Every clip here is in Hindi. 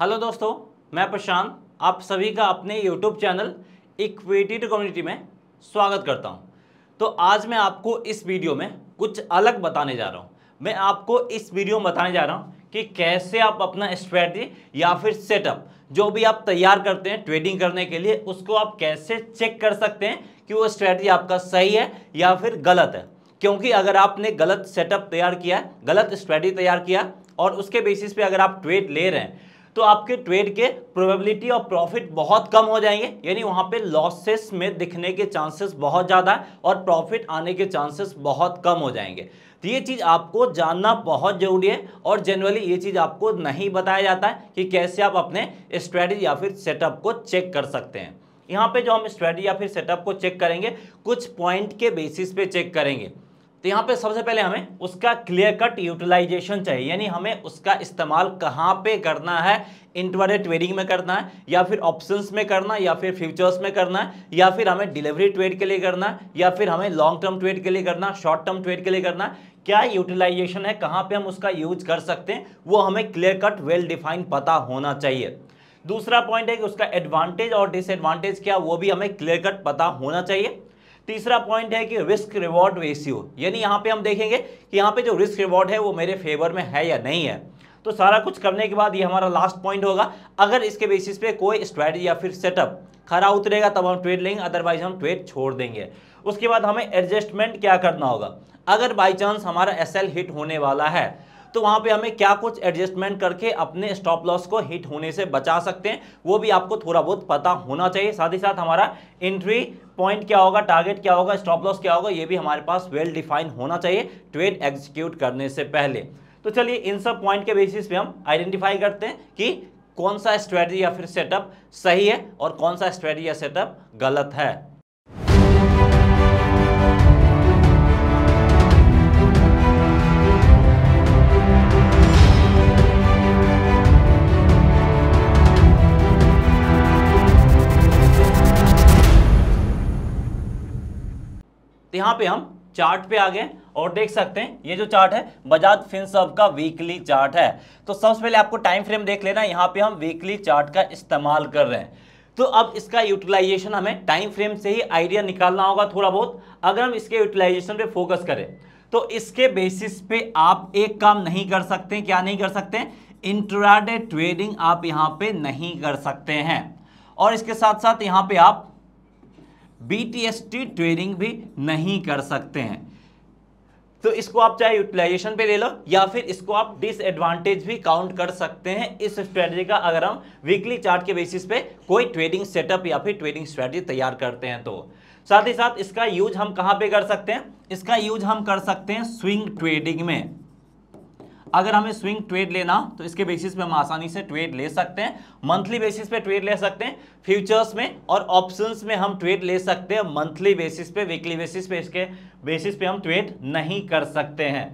हेलो दोस्तों मैं प्रशांत आप सभी का अपने यूट्यूब चैनल इक्वेटेड कम्युनिटी में स्वागत करता हूं तो आज मैं आपको इस वीडियो में कुछ अलग बताने जा रहा हूं मैं आपको इस वीडियो में बताने जा रहा हूं कि कैसे आप अपना स्ट्रेटजी या फिर सेटअप जो भी आप तैयार करते हैं ट्रेडिंग करने के लिए उसको आप कैसे चेक कर सकते हैं कि वो स्ट्रैटी आपका सही है या फिर गलत है क्योंकि अगर आपने गलत सेटअप तैयार किया गलत स्ट्रैटी तैयार किया और उसके बेसिस पे अगर आप ट्रेड ले रहे हैं तो आपके ट्रेड के प्रोबेबिलिटी और प्रॉफिट बहुत कम हो जाएंगे यानी वहाँ पे लॉसेस में दिखने के चांसेस बहुत ज़्यादा है और प्रॉफिट आने के चांसेस बहुत कम हो जाएंगे तो ये चीज़ आपको जानना बहुत ज़रूरी है और जनरली ये चीज़ आपको नहीं बताया जाता है कि कैसे आप अपने स्ट्रेटजी या फिर सेटअप को चेक कर सकते हैं यहाँ पे जो हम स्ट्रेटजी या फिर सेटअप को चेक करेंगे कुछ पॉइंट के बेसिस पे चेक करेंगे तो यहाँ पे सबसे पहले हमें उसका क्लियर कट यूटिलाइजेशन चाहिए यानी हमें उसका इस्तेमाल कहाँ पे करना है इंटरडे ट्रेडिंग में करना है या फिर ऑप्शंस में करना है या फिर फ्यूचर्स में करना है या फिर हमें डिलीवरी ट्रेड के लिए करना है या फिर हमें लॉन्ग टर्म ट्रेड के लिए करना शॉर्ट टर्म ट्रेड के लिए करना है क्या यूटिलाइजेशन है कहाँ पर हम उसका यूज कर सकते हैं वो हमें क्लियर कट वेल डिफाइन पता होना चाहिए दूसरा पॉइंट है कि उसका एडवांटेज और डिसएडवांटेज क्या वो भी हमें क्लियर कट पता होना चाहिए तीसरा पॉइंट है कि रिस्क रिवॉर्ड रेशियो यानी यहाँ पे हम देखेंगे कि यहाँ पे जो रिस्क रिवॉर्ड है वो मेरे फेवर में है या नहीं है तो सारा कुछ करने के बाद ये हमारा लास्ट पॉइंट होगा अगर इसके बेसिस पे कोई स्ट्रैटी या फिर सेटअप खरा उतरेगा तब हम ट्रेड लेंगे अदरवाइज हम ट्रेड छोड़ देंगे उसके बाद हमें एडजस्टमेंट क्या करना होगा अगर बाई चांस हमारा एस हिट होने वाला है तो वहां पे हमें क्या कुछ एडजस्टमेंट करके अपने स्टॉप लॉस को हिट होने से बचा सकते हैं वो भी आपको थोड़ा बहुत पता होना चाहिए साथ ही साथ हमारा एंट्री पॉइंट क्या होगा टारगेट क्या होगा स्टॉप लॉस क्या होगा ये भी हमारे पास वेल डिफाइन होना चाहिए ट्रेड एग्जीक्यूट करने से पहले तो चलिए इन सब पॉइंट के बेसिस पे हम आइडेंटिफाई करते हैं कि कौन सा स्ट्रेटजी या फिर सेटअप सही है और कौन सा स्ट्रेटजी या सेटअप गलत है तो यहाँ पे हम चार्ट पे आ गए और देख सकते हैं ये जो चार्ट है बजाज फिनसर्व का वीकली चार्ट है तो सबसे पहले आपको टाइम फ्रेम देख लेना यहाँ पे हम वीकली चार्ट का इस्तेमाल कर रहे हैं तो अब इसका यूटिलाइजेशन हमें टाइम फ्रेम से ही आइडिया निकालना होगा थोड़ा बहुत अगर हम इसके यूटिलाइजेशन पे फोकस करें तो इसके बेसिस पे आप एक काम नहीं कर सकते क्या नहीं कर सकते इंट्राडे ट्रेडिंग आप यहाँ पे नहीं कर सकते हैं और इसके साथ साथ यहाँ पे आप बीटीएसटी ट्रेनिंग भी नहीं कर सकते हैं तो इसको आप चाहे यूटिलाइजेशन पे ले लो या फिर इसको आप डिसएडवांटेज भी काउंट कर सकते हैं इस स्ट्रेटजी का अगर हम वीकली चार्ट के बेसिस पे कोई ट्रेडिंग सेटअप या फिर ट्रेडिंग स्ट्रेटजी तैयार करते हैं तो साथ ही साथ इसका यूज हम कहाँ पे कर सकते हैं इसका यूज हम कर सकते हैं स्विंग ट्रेडिंग में अगर हमें स्विंग ट्रेड लेना तो इसके बेसिस पे हम आसानी से ट्रेड ले सकते हैं मंथली बेसिस पे ट्रेड ले सकते हैं फ्यूचर्स में और ऑप्शंस में हम ट्रेड ले सकते हैं मंथली बेसिस पे वीकली बेसिस पे इसके बेसिस पे हम ट्रेड नहीं कर सकते हैं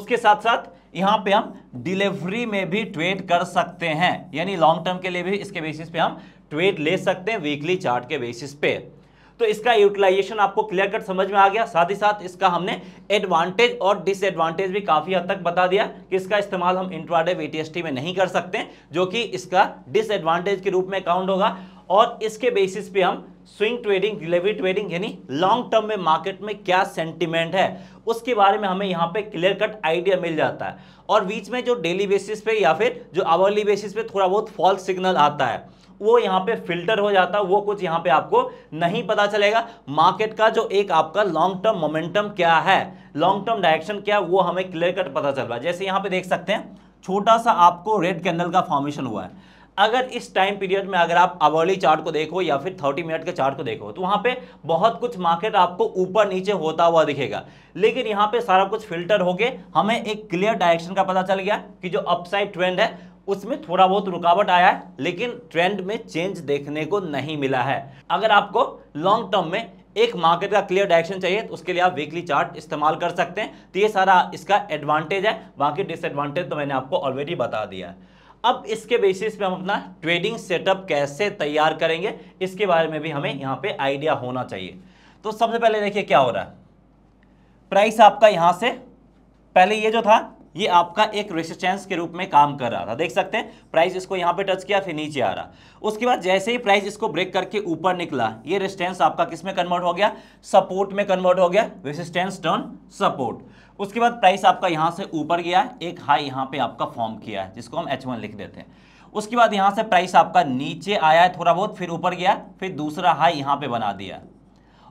उसके साथ साथ यहाँ पे हम डिलीवरी में भी ट्रेड कर सकते हैं यानी लॉन्ग टर्म के लिए भी इसके बेसिस पे हम ट्रेड ले सकते हैं वीकली चार्ट के बेसिस पे तो इसका यूटिलाइजेशन आपको क्लियर कट समझ में आ गया साथ ही साथ इसका हमने एडवांटेज और डिसएडवांटेज भी काफ़ी हद तक बता दिया कि इसका इस्तेमाल हम इंट्राडे वीटीएसटी में नहीं कर सकते जो कि इसका डिसएडवांटेज के रूप में काउंट होगा और इसके बेसिस पे हम स्विंग ट्रेडिंग डिलीवरी ट्रेडिंग यानी लॉन्ग टर्म में मार्केट में क्या सेंटिमेंट है उसके बारे में हमें यहाँ पे क्लियर कट आइडिया मिल जाता है और बीच में जो डेली बेसिस पे या फिर जो आवर्ली बेसिस पे थोड़ा बहुत फॉल्स सिग्नल आता है वो यहाँ पे फिल्टर हो जाता है वो कुछ यहाँ पे आपको नहीं पता चलेगा मार्केट का जो एक आपका लॉन्ग टर्म मोमेंटम क्या है लॉन्ग टर्म डायरेक्शन क्या है वो हमें क्लियर कट पता चल रहा है जैसे यहाँ पे देख सकते हैं छोटा सा आपको रेड कैंडल का फॉर्मेशन हुआ है अगर इस टाइम पीरियड में अगर आप अवर्ली चार्ट को देखो या फिर थर्टी मिनट के चार्ट को देखो तो वहाँ पे बहुत कुछ मार्केट आपको ऊपर नीचे होता हुआ दिखेगा लेकिन यहाँ पे सारा कुछ फिल्टर हो गए हमें एक क्लियर डायरेक्शन का पता चल गया कि जो अपसाइड ट्रेंड है उसमें थोड़ा बहुत रुकावट आया है लेकिन ट्रेंड में चेंज देखने को नहीं मिला है अगर आपको लॉन्ग टर्म में एक मार्केट का क्लियर डायरेक्शन चाहिए तो उसके लिए आप वीकली चार्ट इस्तेमाल कर सकते हैं तो ये सारा इसका एडवांटेज है बाकी डिसएडवांटेज तो मैंने आपको ऑलरेडी बता दिया है अब इसके बेसिस पे हम अपना ट्रेडिंग सेटअप कैसे तैयार करेंगे इसके बारे में भी हमें यहाँ पे आइडिया होना चाहिए तो सबसे पहले देखिए क्या हो रहा है प्राइस आपका यहाँ से पहले ये जो था ये आपका एक रेसिस्टेंस के रूप में काम कर रहा था देख सकते हैं प्राइस इसको यहाँ पे टच किया फिर नीचे आ रहा उसके बाद जैसे ही प्राइस इसको ब्रेक करके ऊपर निकला ये रेसिस्टेंस आपका किस में कन्वर्ट हो गया सपोर्ट में कन्वर्ट हो गया रेसिस्टेंस टर्न सपोर्ट उसके बाद प्राइस आपका यहाँ से ऊपर गया है एक हाई यहाँ पे आपका फॉर्म किया है जिसको हम एच वन लिख देते हैं उसके बाद यहाँ से प्राइस आपका नीचे आया है थोड़ा बहुत फिर ऊपर गया फिर दूसरा हाई यहाँ पे बना दिया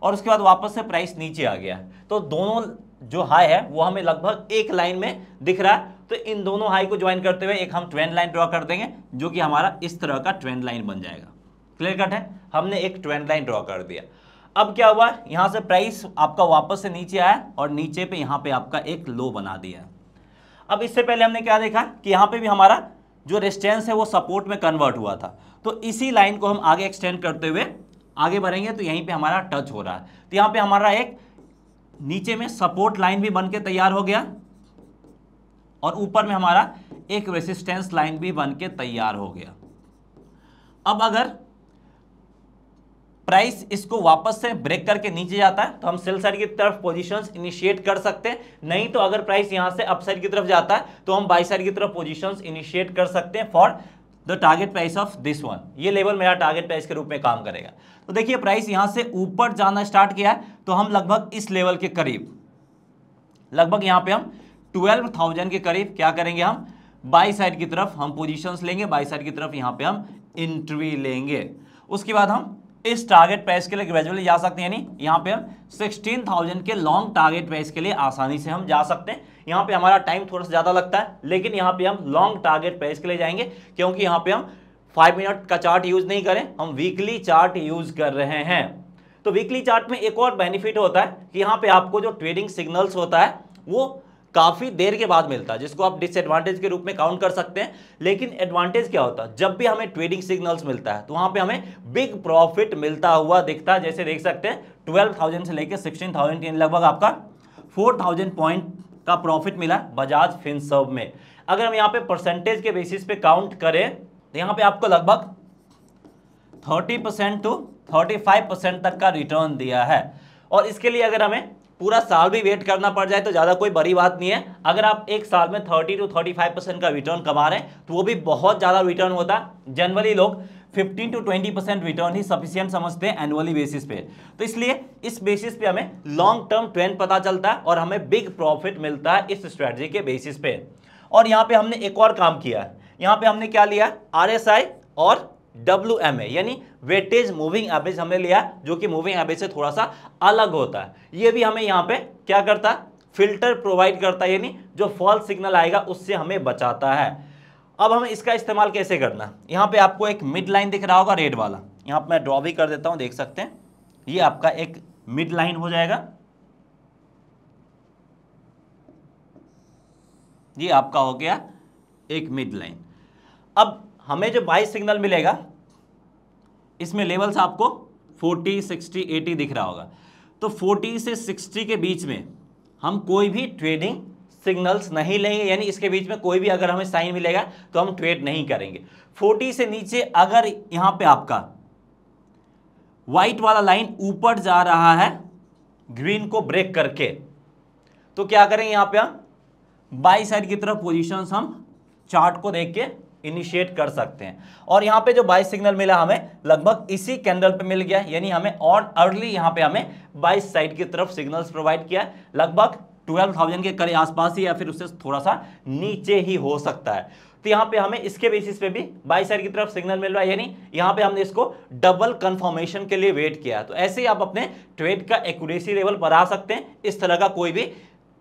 और उसके बाद वापस से प्राइस नीचे आ गया तो दोनों जो हाई है वो हमें लगभग एक लाइन में दिख रहा है तो इन दोनों हाई को ज्वाइन करते हुए एक हम ट्रेंड लाइन ड्रॉ कर देंगे जो कि हमारा इस तरह का ट्रेंड लाइन बन जाएगा क्लियर कट है हमने एक ट्रेंड लाइन ड्रॉ कर दिया अब क्या हुआ यहां से प्राइस आपका वापस से नीचे आया और नीचे पे यहां पे आपका एक लो बना दिया अब इससे पहले हमने क्या देखा कि यहां पे भी हमारा जो रेस्टेंस है वो सपोर्ट में कन्वर्ट हुआ था तो इसी लाइन को हम आगे एक्सटेंड करते हुए आगे बढ़ेंगे तो यहीं पे हमारा टच हो रहा है तो यहां पे हमारा एक नीचे में सपोर्ट लाइन भी बन के तैयार हो गया और ऊपर में हमारा एक रेसिस्टेंस लाइन भी बन के तैयार हो गया अब अगर प्राइस इसको वापस से ब्रेक करके नीचे जाता है तो हम सेल साइड की तरफ पोजीशंस इनिशिएट कर सकते हैं नहीं तो अगर प्राइस यहां से अप साइड की तरफ जाता है तो हम बाई साइड की तरफ पोजीशंस इनिशिएट कर सकते हैं for the target price of this one ये लेवल मेरा टारगेट प्राइस के रूप में काम करेगा तो देखिए प्राइस यहां से ऊपर जाना स्टार्ट किया है तो हम लगभग इस लेवल के करीब लगभग यहां पर हम ट्वेल्व के करीब क्या करेंगे हम बाई साइड की तरफ हम पोजीशंस लेंगे बाई साइड की तरफ यहां पर हम इंट्री लेंगे उसके बाद हम इस टारगेट प्राइस के लिए ग्रेजुअली जा सकते हैं यानी यहाँ पे हम 16,000 के लॉन्ग टारगेट प्राइस के लिए आसानी से हम जा सकते हैं यहाँ पे हमारा टाइम थोड़ा सा ज़्यादा लगता है लेकिन यहाँ पे हम लॉन्ग टारगेट प्राइस के लिए जाएंगे क्योंकि यहाँ पे हम फाइव मिनट का चार्ट यूज़ नहीं करें हम वीकली चार्ट यूज़ कर रहे हैं तो वीकली चार्ट में एक और बेनिफिट होता है कि यहाँ पे आपको जो ट्रेडिंग सिग्नल्स होता है वो काफ़ी देर के बाद मिलता है जिसको आप डिसएडवांटेज के रूप में काउंट कर सकते हैं लेकिन एडवांटेज क्या होता है जब भी हमें ट्रेडिंग सिग्नल्स मिलता है तो वहां पे हमें बिग प्रॉफिट मिलता हुआ दिखता है जैसे देख सकते हैं ट्वेल्व थाउजेंड से लेकर सिक्सटीन थाउजेंड लगभग आपका फोर पॉइंट का प्रॉफिट मिला बजाज फिनसर्व में अगर हम यहाँ पे परसेंटेज के बेसिस पे काउंट करें तो यहाँ पे आपको लगभग थर्टी टू थर्टी तक का रिटर्न दिया है और इसके लिए अगर हमें पूरा साल भी वेट करना पड़ जाए तो ज़्यादा कोई बड़ी बात नहीं है अगर आप एक साल में 30 टू 35 परसेंट का रिटर्न कमा रहे हैं तो वो भी बहुत ज़्यादा रिटर्न होता है जनरली लोग 15 टू 20 परसेंट रिटर्न ही सफिशियंट समझते हैं एनुअली बेसिस पे तो इसलिए इस बेसिस पे हमें लॉन्ग टर्म ट्रेंड पता चलता है और हमें बिग प्रॉफिट मिलता है इस स्ट्रैटी के बेसिस पे और यहाँ पे हमने एक और काम किया है यहाँ पे हमने क्या लिया आर और डब्ल्यू एम ए यानी वेटेज मूविंग एवरेज हमने लिया जो कि मूविंग एवरेज से थोड़ा सा अलग होता है ये भी हमें यहाँ पे क्या करता है फिल्टर प्रोवाइड करता है यानी जो फॉल्स सिग्नल आएगा उससे हमें बचाता है अब हमें इसका इस्तेमाल कैसे करना यहाँ पे आपको एक मिड लाइन दिख रहा होगा रेड वाला यहाँ पर मैं ड्रॉ भी कर देता हूँ देख सकते हैं ये आपका एक मिड लाइन हो जाएगा ये आपका हो गया एक मिड लाइन अब हमें जो बाई सिग्नल मिलेगा इसमें लेवल्स आपको 40, 60, 80 दिख रहा होगा तो 40 से 60 के बीच में हम कोई भी ट्रेडिंग सिग्नल्स नहीं लेंगे यानी इसके बीच में कोई भी अगर हमें साइन मिलेगा तो हम ट्रेड नहीं करेंगे 40 से नीचे अगर यहाँ पे आपका वाइट वाला लाइन ऊपर जा रहा है ग्रीन को ब्रेक करके तो क्या करें यहाँ पे हम बाई साइड की तरफ पोजिशन हम चार्ट को देख के इनिशिएट कर सकते हैं और यहाँ पे जो बाई सिग्नल मिला हमें लगभग इसी कैंडल पे मिल गया यानी हमें और अर्ली यहाँ पे हमें बाइस साइड की तरफ सिग्नल्स प्रोवाइड किया है लगभग 12,000 के करीब आसपास ही या फिर उससे थोड़ा सा नीचे ही हो सकता है तो यहाँ पे हमें इसके बेसिस पे भी बाई साइड की तरफ सिग्नल मिल रहा है यानी यहाँ पे हमने इसको डबल कंफर्मेशन के लिए वेट किया तो ऐसे ही आप अपने ट्रेड का एक्यूरेसी लेवल बढ़ा सकते हैं इस तरह का कोई भी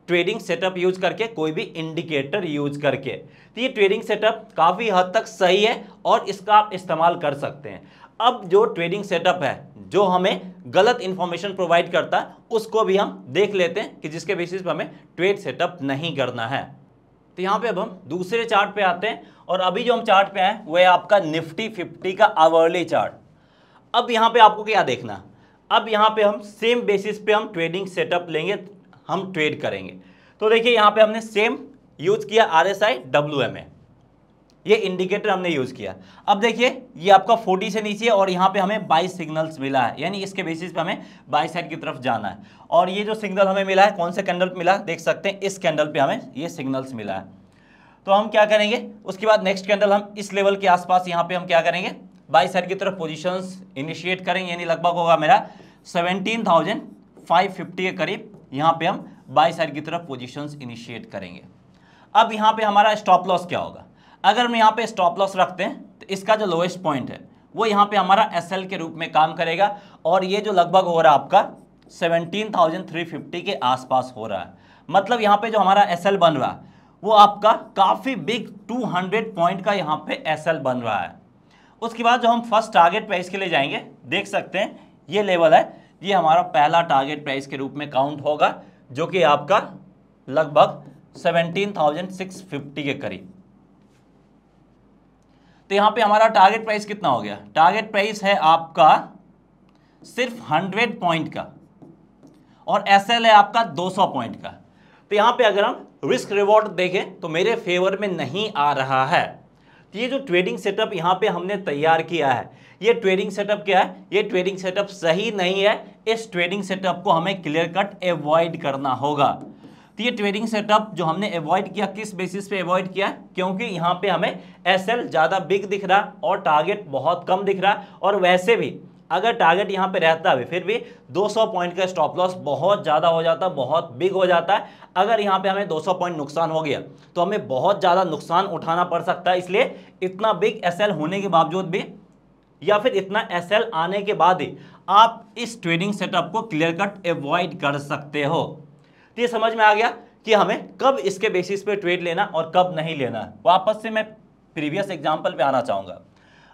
ट्रेडिंग सेटअप यूज करके कोई भी इंडिकेटर यूज करके तो ये ट्रेडिंग सेटअप काफ़ी हद तक सही है और इसका आप इस्तेमाल कर सकते हैं अब जो ट्रेडिंग सेटअप है जो हमें गलत इन्फॉर्मेशन प्रोवाइड करता है उसको भी हम देख लेते हैं कि जिसके बेसिस पर हमें ट्रेड सेटअप नहीं करना है तो यहाँ पे अब हम दूसरे चार्ट पे आते हैं और अभी जो हम चार्ट पे आए वो है आपका निफ्टी फिफ्टी का आवर्ली चार्ट अब यहाँ पे आपको क्या देखना अब यहाँ पे हम सेम बेसिस पे हम ट्रेडिंग सेटअप लेंगे हम ट्रेड करेंगे तो देखिए यहाँ पे हमने सेम यूज किया R S I W M A ये इंडिकेटर हमने यूज किया अब देखिए ये आपका 40 से नीचे है और यहाँ पे हमें बाई सिग्नल्स मिला है यानी इसके बेसिस पे हमें बाई साइड की तरफ जाना है और ये जो सिग्नल हमें मिला है कौन से कैंडल पे मिला देख सकते हैं इस कैंडल पे हमें ये सिग्नल्स मिला है तो हम क्या करेंगे उसके बाद नेक्स्ट कैंडल हम इस लेवल के आसपास यहाँ पे हम क्या करेंगे बाई साइड की तरफ पोजिशन इनिशिएट करेंगे यानी लगभग होगा मेरा सेवनटीन के करीब यहाँ पे हम बाई साइड की तरफ पोजीशंस इनिशिएट करेंगे अब यहाँ पे हमारा स्टॉप लॉस क्या होगा अगर हम यहाँ पे स्टॉप लॉस रखते हैं तो इसका जो लोएस्ट पॉइंट है वो यहाँ पे हमारा एस के रूप में काम करेगा और ये जो लगभग हो रहा है आपका 17,350 के आसपास हो रहा है मतलब यहाँ पर जो हमारा एस बन रहा है वो आपका काफ़ी बिग टू पॉइंट का यहाँ पर एस बन रहा है उसके बाद जो हम फर्स्ट टारगेट पर इसके लिए जाएंगे देख सकते हैं ये लेवल है ये हमारा पहला टारगेट प्राइस के रूप में काउंट होगा जो कि आपका लगभग सेवनटीन थाउजेंड सिक्स फिफ्टी के करीब तो यहां पे हमारा टारगेट प्राइस कितना हो गया टारगेट प्राइस है आपका सिर्फ हंड्रेड पॉइंट का और एस है आपका दो सौ पॉइंट का तो यहां पे अगर हम रिस्क रिवॉर्ड देखें तो मेरे फेवर में नहीं आ रहा है तो ये जो ट्रेडिंग सेटअप यहाँ पे हमने तैयार किया है ये ट्रेडिंग सेटअप क्या है ये ट्रेडिंग सेटअप सही नहीं है इस ट्रेडिंग सेटअप को हमें क्लियर कट एवॉइड करना होगा तो ये ट्रेडिंग सेटअप जो हमने अवॉइड किया किस बेसिस पे अवॉइड किया क्योंकि यहाँ पे हमें एसएल ज़्यादा बिग दिख रहा और टारगेट बहुत कम दिख रहा और वैसे भी अगर टारगेट यहाँ पे रहता भी फिर भी 200 पॉइंट का स्टॉप लॉस बहुत ज़्यादा हो जाता बहुत बिग हो जाता है अगर यहाँ पे हमें 200 पॉइंट नुकसान हो गया तो हमें बहुत ज़्यादा नुकसान उठाना पड़ सकता है इसलिए इतना बिग एस होने के बावजूद भी या फिर इतना एस आने के बाद ही आप इस ट्रेडिंग सेटअप को क्लियर कट एवॉइड कर सकते हो तो ये समझ में आ गया कि हमें कब इसके बेसिस पे ट्रेड लेना और कब नहीं लेना वापस से मैं प्रीवियस एग्जाम्पल पे आना चाहूँगा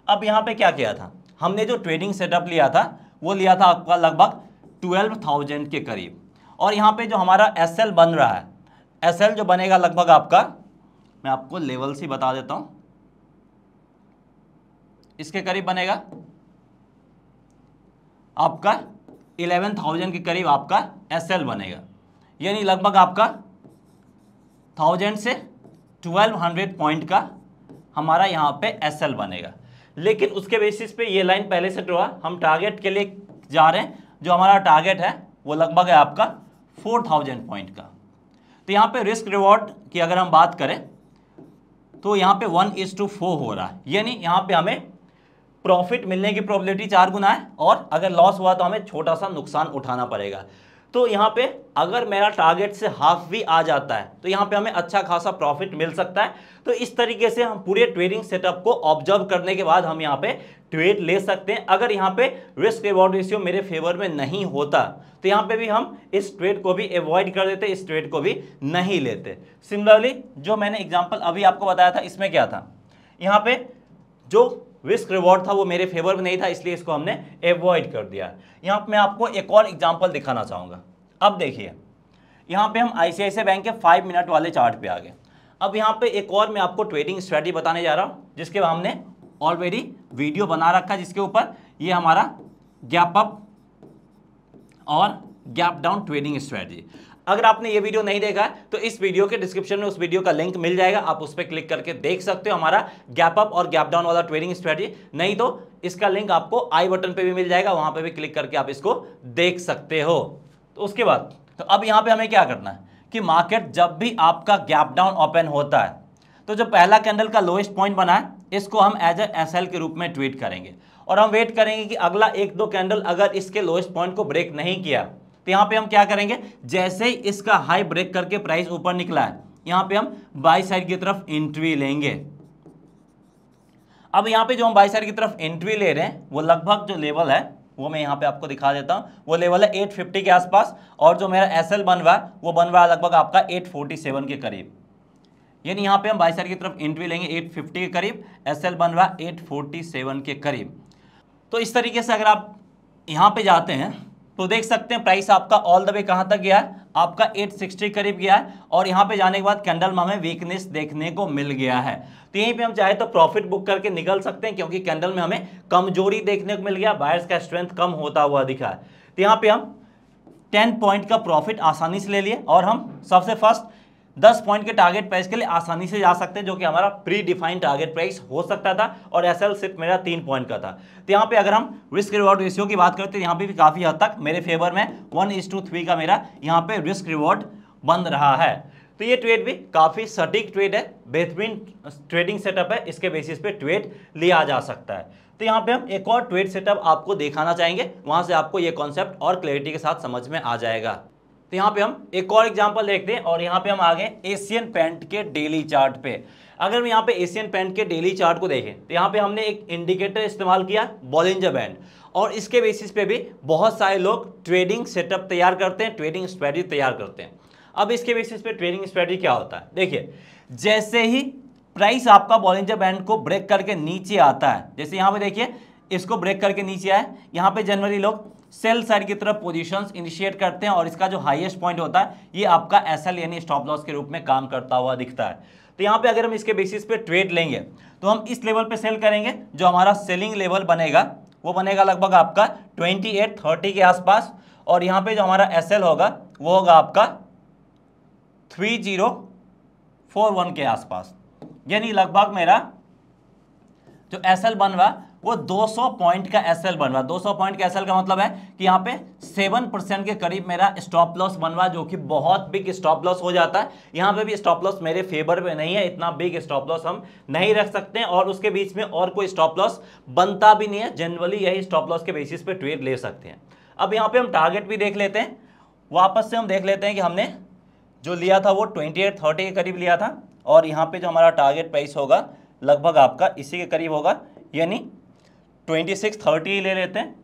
अब यहाँ पे क्या किया था हमने जो ट्रेडिंग सेटअप लिया था वो लिया था आपका लगभग ट्वेल्व थाउजेंड के करीब और यहाँ पे जो हमारा एस बन रहा है एस जो बनेगा लगभग आपका मैं आपको लेवल ही बता देता हूँ इसके करीब बनेगा आपका इलेवन थाउजेंड के करीब आपका एस बनेगा यानी लगभग आपका थाउजेंड से ट्वेल्व हंड्रेड पॉइंट का हमारा यहाँ पे एस बनेगा लेकिन उसके बेसिस पे ये लाइन पहले से ड्रॉ है हम टारगेट के लिए जा रहे हैं जो हमारा टारगेट है वो लगभग है आपका फोर थाउजेंड पॉइंट का तो यहाँ पे रिस्क रिवॉर्ड की अगर हम बात करें तो यहाँ पे वन इज टू फोर हो रहा है यानी यहाँ पे हमें प्रॉफिट मिलने की प्रॉबिलिटी चार गुना है और अगर लॉस हुआ तो हमें छोटा सा नुकसान उठाना पड़ेगा तो यहाँ पे अगर मेरा टारगेट से हाफ भी आ जाता है तो यहाँ पे हमें अच्छा खासा प्रॉफिट मिल सकता है तो इस तरीके से हम पूरे ट्रेडिंग सेटअप को ऑब्जर्व करने के बाद हम यहाँ पे ट्रेड ले सकते हैं अगर यहाँ पे रिस्क रिवॉर्ड रेशियो मेरे फेवर में नहीं होता तो यहाँ पे भी हम इस ट्रेड को भी अवॉइड कर देते इस ट्रेड को भी नहीं लेते सिमिलरली जो मैंने एग्जाम्पल अभी आपको बताया था इसमें क्या था यहाँ पे जो रिस्क रिवॉर्ड था वो मेरे फेवर में नहीं था इसलिए इसको हमने एवॉइड कर दिया यहाँ पर मैं आपको एक और एग्जाम्पल दिखाना चाहूँगा अब देखिए यहाँ पे हम आईसीआईसीआई बैंक के फाइव मिनट वाले चार्ट पे आ गए अब यहाँ पे एक और मैं आपको ट्रेडिंग स्ट्रेटी बताने जा रहा हूँ जिसके हमने ऑलरेडी वीडियो बना रखा है जिसके ऊपर ये हमारा गैप अप और गैप डाउन ट्रेडिंग स्ट्रेटी अगर आपने ये वीडियो नहीं देखा है तो इस वीडियो के डिस्क्रिप्शन में उस वीडियो का लिंक मिल जाएगा आप उस पर क्लिक करके देख सकते हो हमारा गैप अप और गैप डाउन वाला ट्रेडिंग स्ट्रेटेजी नहीं तो इसका लिंक आपको आई बटन पे भी मिल जाएगा वहां पे भी क्लिक करके आप इसको देख सकते हो तो उसके बाद तो अब यहां पर हमें क्या करना है कि मार्केट जब भी आपका गैप डाउन ओपन होता है तो जो पहला कैंडल का लोएस्ट पॉइंट बना है इसको हम एज ए एस के रूप में ट्वीट करेंगे और हम वेट करेंगे कि अगला एक दो कैंडल अगर इसके लोएस्ट पॉइंट को ब्रेक नहीं किया तो यहां पे हम क्या करेंगे जैसे ही इसका हाई ब्रेक करके प्राइस ऊपर निकला है यहां पे हम बाई साइड की तरफ एंट्री लेंगे अब यहां पे जो हम बाई साइड की तरफ एंट्री ले रहे हैं वो लगभग जो लेवल है वो मैं यहां पे आपको दिखा देता हूं वो लेवल है 850 के आसपास और जो मेरा एस बन बनवा है वो बन रहा है लगभग आपका 847 के करीब यानी यहां पे हम बाई साइड की तरफ एंट्री लेंगे 850 के करीब एल बन एट फोर्टी सेवन के करीब तो इस तरीके से अगर आप यहां पे जाते हैं तो देख सकते हैं प्राइस आपका ऑल द वे कहां तक गया है आपका 860 करीब गया है और यहां पे जाने के बाद कैंडल में हमें वीकनेस देखने को मिल गया है तो यहीं पे हम चाहे तो प्रॉफिट बुक करके निकल सकते हैं क्योंकि कैंडल में हमें कमजोरी देखने को मिल गया बायर्स का स्ट्रेंथ कम होता हुआ दिखा है तो यहां पर हम टेन पॉइंट का प्रॉफिट आसानी से ले लिए और हम सबसे फर्स्ट दस पॉइंट के टारगेट प्राइस के लिए आसानी से जा सकते हैं जो कि हमारा प्री डिफाइंड टारगेट प्राइस हो सकता था और एस सिर्फ मेरा तीन पॉइंट का था तो यहाँ पे अगर हम रिस्क रिवॉर्ड रेशियो की बात करें तो यहाँ पे भी काफ़ी हद तक मेरे फेवर में वन इज टू थ्री का मेरा यहाँ पे रिस्क रिवॉर्ड बन रहा है तो ये ट्रेड भी काफ़ी सटीक ट्रेड है बेहतरीन ट्रेडिंग सेटअप है इसके बेसिस पे ट्रेड लिया जा सकता है तो यहाँ पे हम एक और ट्रेड सेटअप आपको दिखाना चाहेंगे वहाँ से आपको ये कॉन्सेप्ट और क्लैरिटी के साथ समझ में आ जाएगा तो यहाँ पे हम एक और एग्जाम्पल देखते हैं और यहाँ पे हम आ गए एशियन पेंट के डेली चार्ट पे अगर हम यहाँ पे एशियन पेंट के डेली चार्ट को देखें तो यहाँ पे हमने एक इंडिकेटर इस्तेमाल किया बॉलिंजर बैंड और इसके बेसिस पे भी बहुत सारे लोग ट्रेडिंग सेटअप तैयार करते हैं ट्रेडिंग स्ट्रेटजी तैयार करते हैं अब इसके बेसिस पे ट्रेडिंग स्ट्रैटी क्या होता है देखिए जैसे ही प्राइस आपका बॉलिंजर बैंड को ब्रेक करके नीचे आता है जैसे यहाँ पे देखिए इसको ब्रेक करके नीचे आए यहाँ पे जनरली लोग सेल साइड की तरफ पोजीशंस इनिशिएट करते हैं और इसका जो हाईएस्ट पॉइंट होता है ये आपका एसएल यानी स्टॉप लॉस के रूप में काम करता हुआ दिखता है तो यहाँ पे अगर हम इसके बेसिस पे ट्रेड लेंगे तो हम इस लेवल पे सेल करेंगे जो हमारा सेलिंग लेवल बनेगा वो बनेगा लगभग आपका ट्वेंटी एट के आसपास और यहाँ पे जो हमारा एस होगा वो होगा आपका थ्री के आसपास यानी लगभग मेरा जो एस बन रहा वो 200 पॉइंट का एसएल बन रहा 200 पॉइंट का एसएल का मतलब है कि यहाँ पे 7 परसेंट के करीब मेरा स्टॉप लॉस बन रहा जो कि बहुत बिग स्टॉप लॉस हो जाता है यहाँ पे भी स्टॉप लॉस मेरे फेवर में नहीं है इतना बिग स्टॉप लॉस हम नहीं रख सकते और उसके बीच में और कोई स्टॉप लॉस बनता भी नहीं है जनरली यही स्टॉप लॉस के बेसिस पे ट्रेड ले सकते हैं अब यहाँ पे हम टारगेट भी देख लेते हैं वापस से हम देख लेते हैं कि हमने जो लिया था वो ट्वेंटी एट थर्टी के करीब लिया था और यहाँ पे जो हमारा टारगेट प्राइस होगा लगभग आपका इसी के करीब होगा यानी ट्वेंटी सिक्स थर्टी ही ले लेते हैं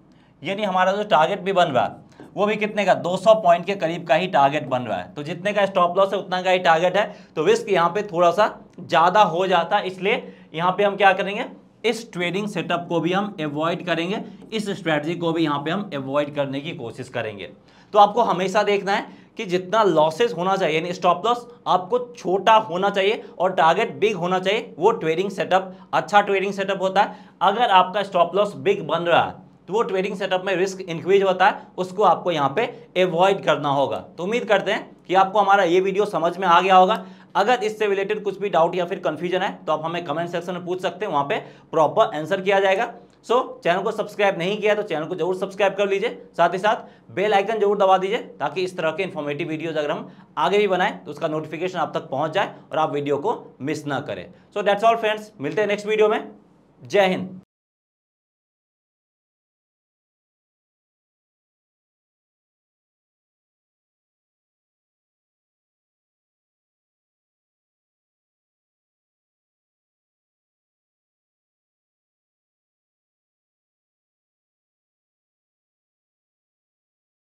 यानी हमारा जो टारगेट भी बन रहा है वो भी कितने का 200 पॉइंट के करीब का ही टारगेट बन रहा है तो जितने का स्टॉप लॉस है उतना का ही टारगेट है तो रिस्क यहाँ पे थोड़ा सा ज़्यादा हो जाता है इसलिए यहाँ पे हम क्या करेंगे इस ट्रेडिंग सेटअप को भी हम एवॉइड करेंगे इस स्ट्रेटजी को भी यहाँ पे हम एवॉइड करने की कोशिश करेंगे तो आपको हमेशा देखना है कि जितना लॉसेस होना चाहिए यानी स्टॉप लॉस आपको छोटा होना चाहिए और टारगेट बिग होना चाहिए वो ट्रेडिंग सेटअप अच्छा ट्रेडिंग सेटअप होता है अगर आपका स्टॉप लॉस बिग बन रहा है तो वो ट्रेडिंग सेटअप में रिस्क इंक्रीज होता है उसको आपको यहाँ पे एवॉइड करना होगा तो उम्मीद करते हैं कि आपको हमारा ये वीडियो समझ में आ गया होगा अगर इससे रिलेटेड कुछ भी डाउट या फिर कन्फ्यूजन है तो आप हमें कमेंट सेक्शन में पूछ सकते हैं वहाँ पे प्रॉपर आंसर किया जाएगा सो so, चैनल को सब्सक्राइब नहीं किया तो चैनल को जरूर सब्सक्राइब कर लीजिए साथ ही साथ बेल आइकन जरूर दबा दीजिए ताकि इस तरह के इन्फॉर्मेटिव वीडियोज अगर हम आगे भी बनाएं तो उसका नोटिफिकेशन आप तक पहुंच जाए और आप वीडियो को मिस ना करें सो डैट्स ऑल फ्रेंड्स मिलते हैं नेक्स्ट वीडियो में जय हिंद